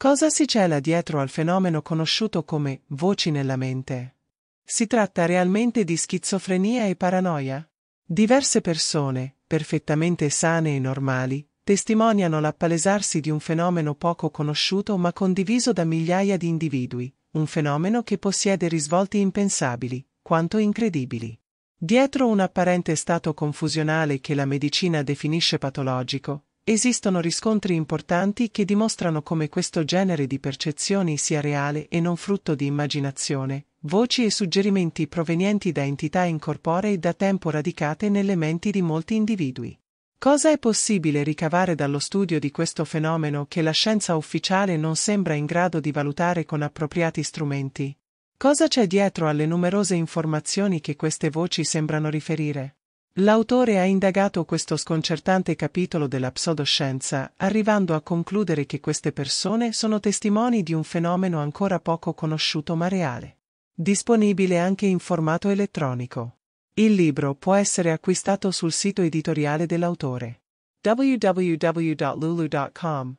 Cosa si cela dietro al fenomeno conosciuto come voci nella mente? Si tratta realmente di schizofrenia e paranoia? Diverse persone, perfettamente sane e normali, testimoniano l'appalesarsi di un fenomeno poco conosciuto ma condiviso da migliaia di individui, un fenomeno che possiede risvolti impensabili, quanto incredibili. Dietro un apparente stato confusionale che la medicina definisce patologico, Esistono riscontri importanti che dimostrano come questo genere di percezioni sia reale e non frutto di immaginazione, voci e suggerimenti provenienti da entità incorporee da tempo radicate nelle menti di molti individui. Cosa è possibile ricavare dallo studio di questo fenomeno che la scienza ufficiale non sembra in grado di valutare con appropriati strumenti? Cosa c'è dietro alle numerose informazioni che queste voci sembrano riferire? L'autore ha indagato questo sconcertante capitolo della pseudoscienza, arrivando a concludere che queste persone sono testimoni di un fenomeno ancora poco conosciuto ma reale. Disponibile anche in formato elettronico. Il libro può essere acquistato sul sito editoriale dell'autore www.lulu.com